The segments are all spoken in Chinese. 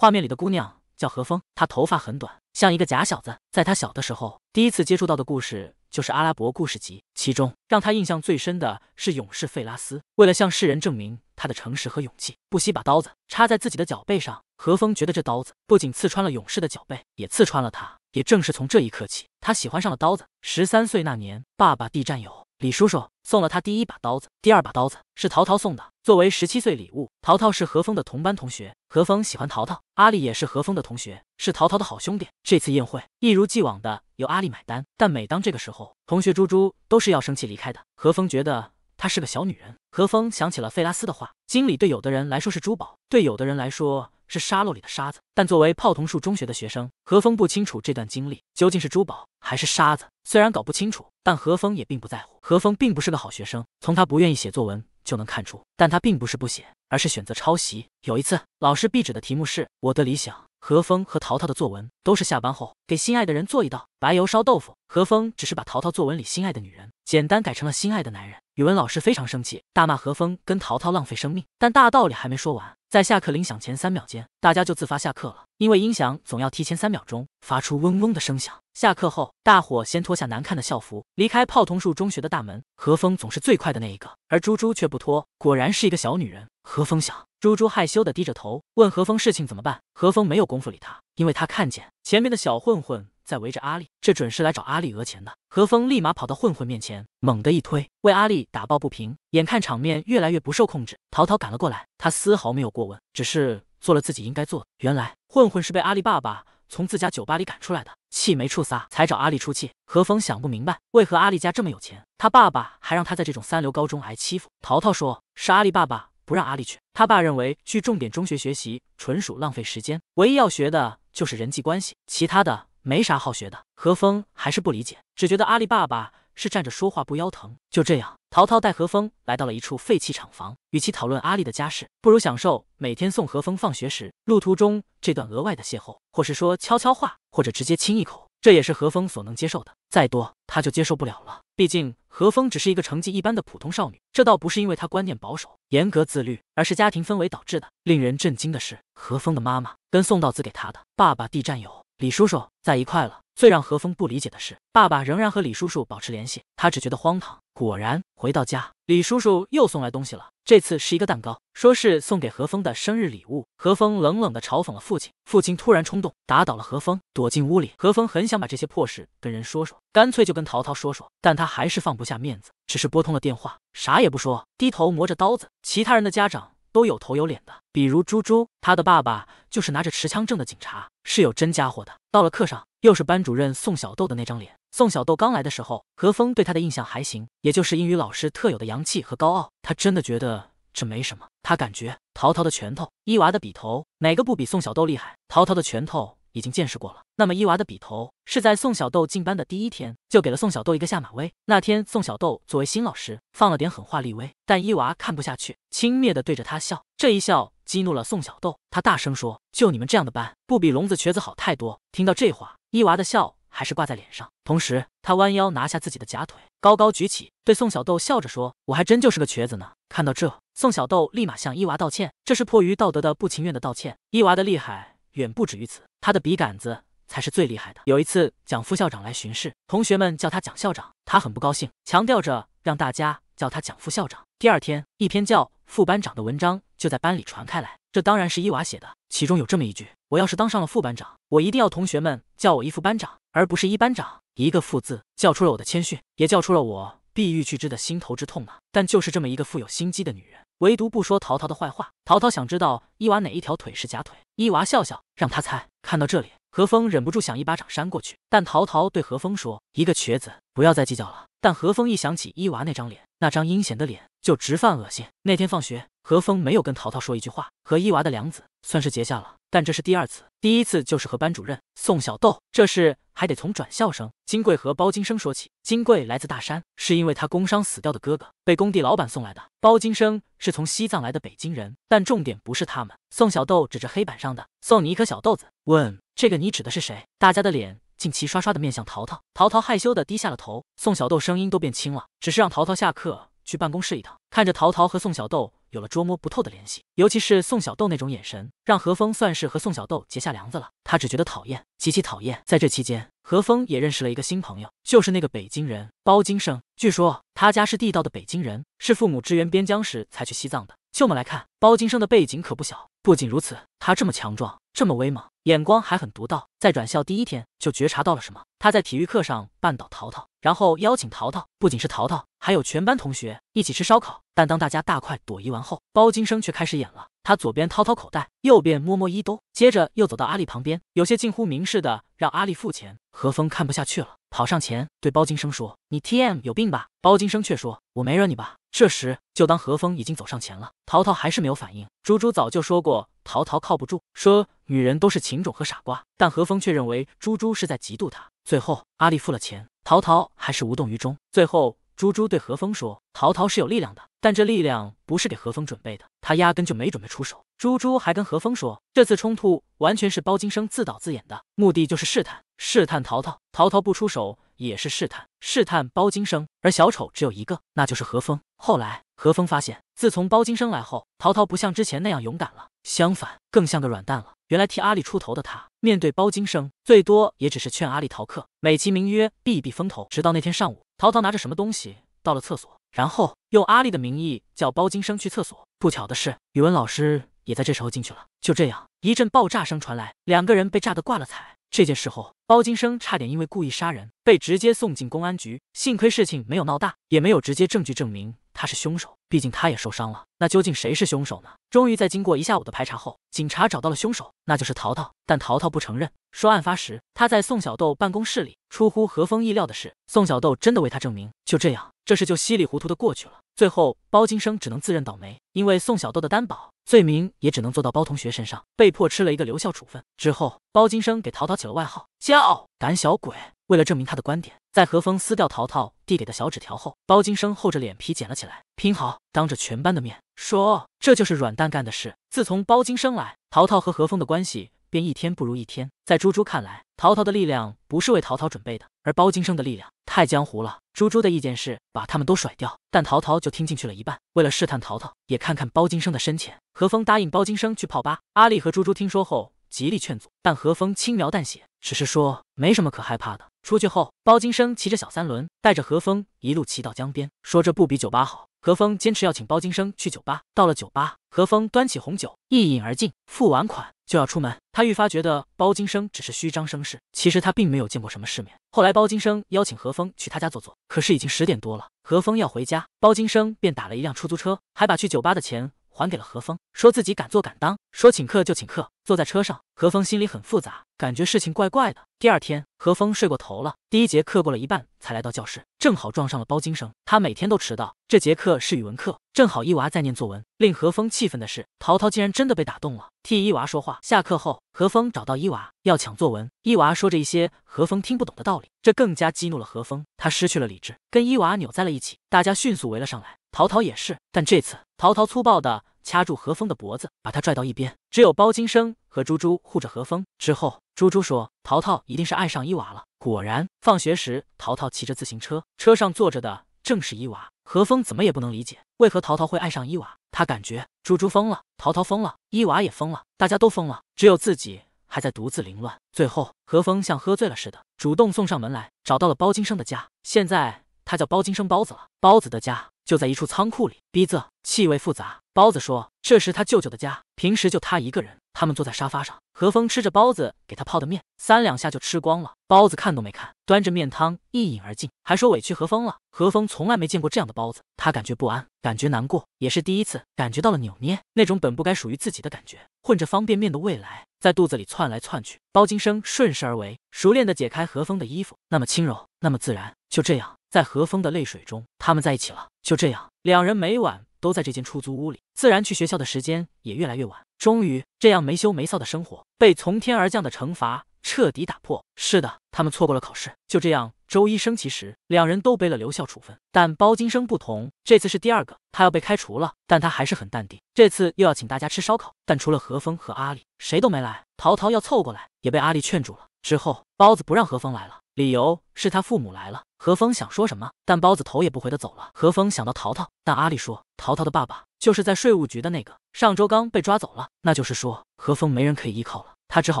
画面里的姑娘叫何风，她头发很短，像一个假小子。在她小的时候，第一次接触到的故事就是《阿拉伯故事集》，其中让她印象最深的是勇士费拉斯。为了向世人证明他的诚实和勇气，不惜把刀子插在自己的脚背上。何风觉得这刀子不仅刺穿了勇士的脚背，也刺穿了他。也正是从这一刻起，他喜欢上了刀子。十三岁那年，爸爸地战友。李叔叔送了他第一把刀子，第二把刀子是陶陶送的，作为十七岁礼物。陶陶是何峰的同班同学，何峰喜欢陶陶。阿丽也是何峰的同学，是陶陶的好兄弟。这次宴会一如既往的由阿丽买单，但每当这个时候，同学猪猪都是要生气离开的。何峰觉得她是个小女人。何峰想起了费拉斯的话：经理对有的人来说是珠宝，对有的人来说是沙漏里的沙子。但作为泡桐树中学的学生，何峰不清楚这段经历究竟是珠宝还是沙子。虽然搞不清楚。但何峰也并不在乎。何峰并不是个好学生，从他不愿意写作文就能看出。但他并不是不写，而是选择抄袭。有一次，老师壁纸的题目是“我的理想”，何峰和淘淘的作文都是下班后给心爱的人做一道白油烧豆腐。何峰只是把淘淘作文里心爱的女人简单改成了心爱的男人。语文老师非常生气，大骂何峰跟淘淘浪费生命。但大道理还没说完。在下课铃响前三秒间，大家就自发下课了，因为音响总要提前三秒钟发出嗡嗡的声响。下课后，大伙先脱下难看的校服，离开泡桐树中学的大门。何风总是最快的那一个，而猪猪却不脱，果然是一个小女人。何风想，猪猪害羞的低着头，问何风事情怎么办。何风没有功夫理他，因为他看见前面的小混混。在围着阿丽，这准是来找阿丽讹钱的。何峰立马跑到混混面前，猛地一推，为阿丽打抱不平。眼看场面越来越不受控制，淘淘赶了过来。他丝毫没有过问，只是做了自己应该做的。原来混混是被阿丽爸爸从自家酒吧里赶出来的，气没处撒，才找阿丽出气。何峰想不明白，为何阿丽家这么有钱，他爸爸还让他在这种三流高中挨欺负。淘淘说，是阿丽爸爸不让阿丽去，他爸认为去重点中学学习纯属浪费时间，唯一要学的就是人际关系，其他的。没啥好学的，何峰还是不理解，只觉得阿丽爸爸是站着说话不腰疼。就这样，陶陶带何峰来到了一处废弃厂房，与其讨论阿丽的家事，不如享受每天送何峰放学时路途中这段额外的邂逅，或是说悄悄话，或者直接亲一口，这也是何峰所能接受的。再多他就接受不了了。毕竟何峰只是一个成绩一般的普通少女，这倒不是因为她观念保守、严格自律，而是家庭氛围导致的。令人震惊的是，何峰的妈妈跟宋道子给他的爸爸地战友。李叔叔在一块了。最让何峰不理解的是，爸爸仍然和李叔叔保持联系，他只觉得荒唐。果然，回到家，李叔叔又送来东西了。这次是一个蛋糕，说是送给何峰的生日礼物。何峰冷冷地嘲讽了父亲，父亲突然冲动，打倒了何峰，躲进屋里。何峰很想把这些破事跟人说说，干脆就跟陶陶说说，但他还是放不下面子，只是拨通了电话，啥也不说，低头磨着刀子。其他人的家长。都有头有脸的，比如猪猪，他的爸爸就是拿着持枪证的警察，是有真家伙的。到了课上，又是班主任宋小豆的那张脸。宋小豆刚来的时候，何峰对他的印象还行，也就是英语老师特有的洋气和高傲。他真的觉得这没什么，他感觉陶陶的拳头，伊娃的笔头，哪个不比宋小豆厉害？陶陶的拳头。已经见识过了。那么伊娃的笔头是在宋小豆进班的第一天就给了宋小豆一个下马威。那天宋小豆作为新老师放了点狠话立威，但伊娃看不下去，轻蔑的对着他笑。这一笑激怒了宋小豆，他大声说：“就你们这样的班，不比聋子瘸子好太多。”听到这话，伊娃的笑还是挂在脸上，同时他弯腰拿下自己的假腿，高高举起，对宋小豆笑着说：“我还真就是个瘸子呢。”看到这，宋小豆立马向伊娃道歉，这是迫于道德的不情愿的道歉。伊娃的厉害。远不止于此，他的笔杆子才是最厉害的。有一次，蒋副校长来巡视，同学们叫他蒋校长，他很不高兴，强调着让大家叫他蒋副校长。第二天，一篇叫《副班长》的文章就在班里传开来，这当然是伊娃写的。其中有这么一句：“我要是当上了副班长，我一定要同学们叫我一副班长，而不是一班长。”一个副字，叫出了我的谦逊，也叫出了我必欲去之的心头之痛啊！但就是这么一个富有心机的女人。唯独不说陶陶的坏话。陶陶想知道伊娃哪一条腿是假腿。伊娃笑笑，让他猜。看到这里，何峰忍不住想一巴掌扇过去。但陶陶对何峰说：“一个瘸子，不要再计较了。”但何峰一想起伊娃那张脸，那张阴险的脸，就直犯恶心。那天放学，何峰没有跟陶陶说一句话，和伊娃的梁子算是结下了。但这是第二次，第一次就是和班主任宋小豆。这是。还得从转校生金贵和包金生说起。金贵来自大山，是因为他工伤死掉的哥哥被工地老板送来的。包金生是从西藏来的北京人。但重点不是他们。宋小豆指着黑板上的“送你一颗小豆子”，问：“这个你指的是谁？”大家的脸竟齐刷刷的面向淘淘。淘淘害羞的低下了头。宋小豆声音都变轻了，只是让淘淘下课。去办公室一趟，看着陶陶和宋小豆有了捉摸不透的联系，尤其是宋小豆那种眼神，让何峰算是和宋小豆结下梁子了。他只觉得讨厌，极其讨厌。在这期间，何峰也认识了一个新朋友，就是那个北京人包金生。据说他家是地道的北京人，是父母支援边疆时才去西藏的。我么来看，包金生的背景可不小。不仅如此，他这么强壮，这么威猛，眼光还很独到。在转校第一天，就觉察到了什么。他在体育课上绊倒陶陶。然后邀请淘淘，不仅是淘淘，还有全班同学一起吃烧烤。但当大家大快朵颐完后，包金生却开始演了。他左边掏掏口袋，右边摸摸衣兜，接着又走到阿丽旁边，有些近乎明示的让阿丽付钱。何峰看不下去了，跑上前对包金生说：“你 T M 有病吧？”包金生却说：“我没惹你吧？”这时，就当何峰已经走上前了，淘淘还是没有反应。猪猪早就说过淘淘靠不住，说女人都是情种和傻瓜，但何峰却认为猪猪是在嫉妒他。最后，阿丽付了钱。陶陶还是无动于衷。最后，猪猪对何峰说：“陶陶是有力量的，但这力量不是给何峰准备的，他压根就没准备出手。”猪猪还跟何峰说：“这次冲突完全是包金生自导自演的，目的就是试探，试探陶陶。陶陶不出手也是试探，试探包金生。而小丑只有一个，那就是何峰。后来，何峰发现，自从包金生来后，陶陶不像之前那样勇敢了，相反，更像个软蛋了。原来替阿丽出头的他，面对包金生，最多也只是劝阿丽逃课，美其名曰避一避风头。直到那天上午，淘淘拿着什么东西到了厕所，然后用阿丽的名义叫包金生去厕所。不巧的是，语文老师也在这时候进去了。就这样，一阵爆炸声传来，两个人被炸得挂了彩。这件事后，包金生差点因为故意杀人被直接送进公安局，幸亏事情没有闹大，也没有直接证据证明他是凶手。毕竟他也受伤了，那究竟谁是凶手呢？终于在经过一下午的排查后，警察找到了凶手，那就是淘淘。但淘淘不承认，说案发时他在宋小豆办公室里。出乎何峰意料的是，宋小豆真的为他证明。就这样，这事就稀里糊涂的过去了。最后，包金生只能自认倒霉，因为宋小豆的担保，罪名也只能做到包同学身上，被迫吃了一个留校处分。之后，包金生给淘淘起了外号叫“胆小鬼”。为了证明他的观点，在何峰撕掉淘淘递给的小纸条后，包金生厚着脸皮捡了起来。拼好，当着全班的面说，这就是软蛋干的事。自从包金生来，陶陶和何峰的关系便一天不如一天。在猪猪看来，陶陶的力量不是为陶陶准备的，而包金生的力量太江湖了。猪猪的意见是把他们都甩掉，但陶陶就听进去了一半。为了试探陶陶，也看看包金生的深浅，何峰答应包金生去泡吧。阿丽和猪猪听说后极力劝阻，但何峰轻描淡写，只是说没什么可害怕的。出去后，包金生骑着小三轮，带着何峰一路骑到江边，说这不比酒吧好。何峰坚持要请包金生去酒吧。到了酒吧，何峰端起红酒一饮而尽，付完款就要出门。他愈发觉得包金生只是虚张声势，其实他并没有见过什么世面。后来包金生邀请何峰去他家坐坐，可是已经十点多了，何峰要回家，包金生便打了一辆出租车，还把去酒吧的钱。还给了何峰，说自己敢做敢当，说请客就请客。坐在车上，何峰心里很复杂，感觉事情怪怪的。第二天，何峰睡过头了，第一节课过了一半才来到教室，正好撞上了包金生。他每天都迟到，这节课是语文课，正好伊娃在念作文。令何峰气愤的是，陶陶竟然真的被打动了，替伊娃说话。下课后，何峰找到伊娃要抢作文，伊娃说着一些何峰听不懂的道理，这更加激怒了何峰，他失去了理智，跟伊娃扭在了一起。大家迅速围了上来，淘淘也是，但这次淘淘粗暴的。掐住何峰的脖子，把他拽到一边。只有包金生和猪猪护着何峰。之后，猪猪说：“淘淘一定是爱上伊娃了。”果然，放学时，淘淘骑着自行车，车上坐着的正是伊娃。何峰怎么也不能理解，为何淘淘会爱上伊娃。他感觉猪猪疯了，淘淘疯了，伊娃也疯了，大家都疯了，只有自己还在独自凌乱。最后，何峰像喝醉了似的，主动送上门来，找到了包金生的家。现在他叫包金生包子了，包子的家。就在一处仓库里，逼仄，气味复杂。包子说：“这是他舅舅的家，平时就他一个人。”他们坐在沙发上，何峰吃着包子给他泡的面，三两下就吃光了。包子看都没看，端着面汤一饮而尽，还说委屈何峰了。何峰从来没见过这样的包子，他感觉不安，感觉难过，也是第一次感觉到了扭捏那种本不该属于自己的感觉，混着方便面的未来在肚子里窜来窜去。包金生顺势而为，熟练地解开何峰的衣服，那么轻柔，那么自然，就这样。在何风的泪水中，他们在一起了。就这样，两人每晚都在这间出租屋里，自然去学校的时间也越来越晚。终于，这样没羞没臊的生活被从天而降的惩罚彻底打破。是的，他们错过了考试。就这样，周一升旗时，两人都背了留校处分。但包金生不同，这次是第二个，他要被开除了。但他还是很淡定。这次又要请大家吃烧烤，但除了何风和阿丽，谁都没来。陶陶要凑过来，也被阿丽劝住了。之后，包子不让何风来了。理由是他父母来了，何峰想说什么，但包子头也不回的走了。何峰想到淘淘，但阿丽说淘淘的爸爸就是在税务局的那个，上周刚被抓走了。那就是说何峰没人可以依靠了，他只好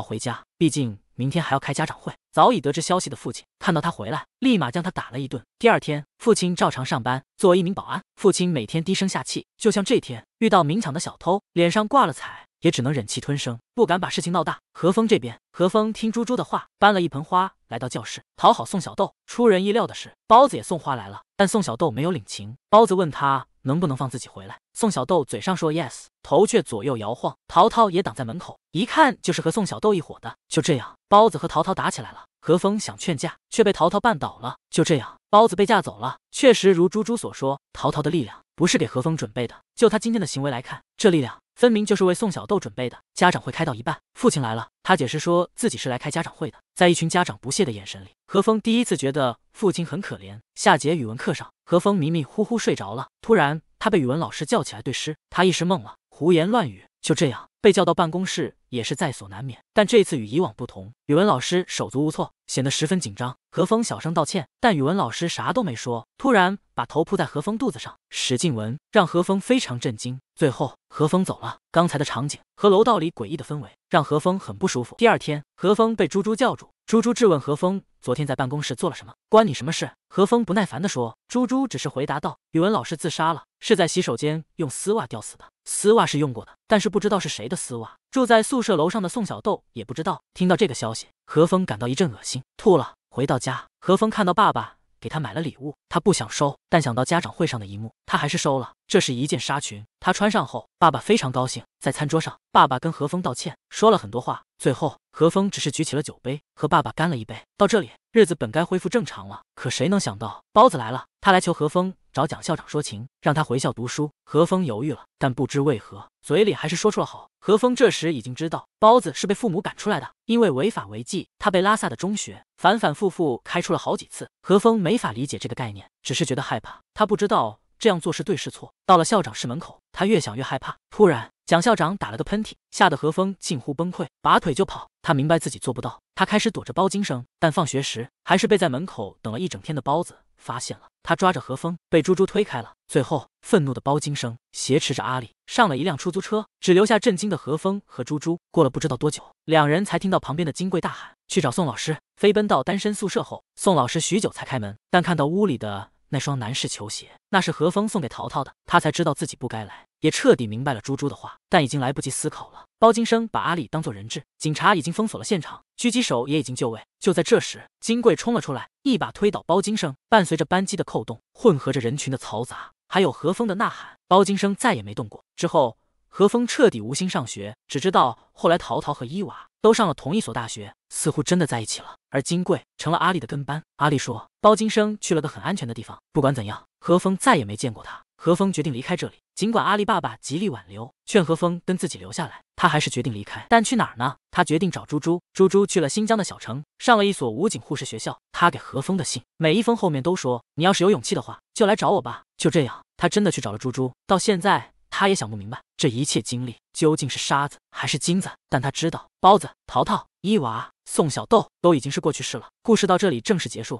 回家，毕竟明天还要开家长会。早已得知消息的父亲看到他回来，立马将他打了一顿。第二天，父亲照常上班，作为一名保安，父亲每天低声下气，就像这天遇到明抢的小偷，脸上挂了彩。也只能忍气吞声，不敢把事情闹大。何峰这边，何峰听猪猪的话，搬了一盆花来到教室，讨好宋小豆。出人意料的是，包子也送花来了，但宋小豆没有领情。包子问他能不能放自己回来，宋小豆嘴上说 yes，头却左右摇晃。陶陶也挡在门口，一看就是和宋小豆一伙的。就这样，包子和陶陶打起来了。何峰想劝架，却被陶陶绊倒了。就这样，包子被架走了。确实如猪猪所说，陶陶的力量。不是给何峰准备的，就他今天的行为来看，这力量分明就是为宋小豆准备的。家长会开到一半，父亲来了，他解释说自己是来开家长会的。在一群家长不屑的眼神里，何峰第一次觉得父亲很可怜。下节语文课上，何峰迷迷糊糊睡着了，突然他被语文老师叫起来对诗，他一时懵了，胡言乱语。就这样。被叫到办公室也是在所难免，但这次与以往不同，语文老师手足无措，显得十分紧张。何峰小声道歉，但语文老师啥都没说，突然把头扑在何峰肚子上。史静文让何峰非常震惊。最后何峰走了，刚才的场景和楼道里诡异的氛围让何峰很不舒服。第二天，何峰被猪猪叫住，猪猪质问何峰。昨天在办公室做了什么？关你什么事？何峰不耐烦地说。猪猪只是回答道：“语文老师自杀了，是在洗手间用丝袜吊死的。丝袜是用过的，但是不知道是谁的丝袜。”住在宿舍楼上的宋小豆也不知道。听到这个消息，何峰感到一阵恶心，吐了。回到家，何峰看到爸爸。给他买了礼物，他不想收，但想到家长会上的一幕，他还是收了。这是一件纱裙，他穿上后，爸爸非常高兴。在餐桌上，爸爸跟何峰道歉，说了很多话，最后何峰只是举起了酒杯，和爸爸干了一杯。到这里，日子本该恢复正常了，可谁能想到，包子来了，他来求何峰。找蒋校长说情，让他回校读书。何峰犹豫了，但不知为何，嘴里还是说出了好。何峰这时已经知道包子是被父母赶出来的，因为违法违纪，他被拉萨的中学反反复复开出了好几次。何峰没法理解这个概念，只是觉得害怕。他不知道这样做是对是错。到了校长室门口，他越想越害怕。突然，蒋校长打了个喷嚏，吓得何峰近乎崩溃，拔腿就跑。他明白自己做不到，他开始躲着包金生，但放学时还是被在门口等了一整天的包子。发现了他抓着何峰，被猪猪推开了。最后，愤怒的包金生挟持着阿里上了一辆出租车，只留下震惊的何峰和猪猪。过了不知道多久，两人才听到旁边的金贵大喊：“去找宋老师！”飞奔到单身宿舍后，宋老师许久才开门，但看到屋里的那双男士球鞋，那是何峰送给淘淘的，他才知道自己不该来，也彻底明白了猪猪的话，但已经来不及思考了。包金生把阿里当做人质，警察已经封锁了现场，狙击手也已经就位。就在这时，金贵冲了出来，一把推倒包金生。伴随着扳机的扣动，混合着人群的嘈杂，还有何风的呐喊，包金生再也没动过。之后，何风彻底无心上学，只知道后来淘淘和伊娃都上了同一所大学。似乎真的在一起了，而金贵成了阿丽的跟班。阿丽说：“包金生去了个很安全的地方，不管怎样，何峰再也没见过他。”何峰决定离开这里，尽管阿丽爸爸极力挽留，劝何峰跟自己留下来，他还是决定离开。但去哪儿呢？他决定找猪猪。猪猪去了新疆的小城，上了一所武警护士学校。他给何峰的信，每一封后面都说：“你要是有勇气的话，就来找我吧。”就这样，他真的去找了猪猪。到现在，他也想不明白，这一切经历究竟是沙子还是金子。但他知道，包子、淘淘、伊娃。宋小豆都已经是过去式了，故事到这里正式结束。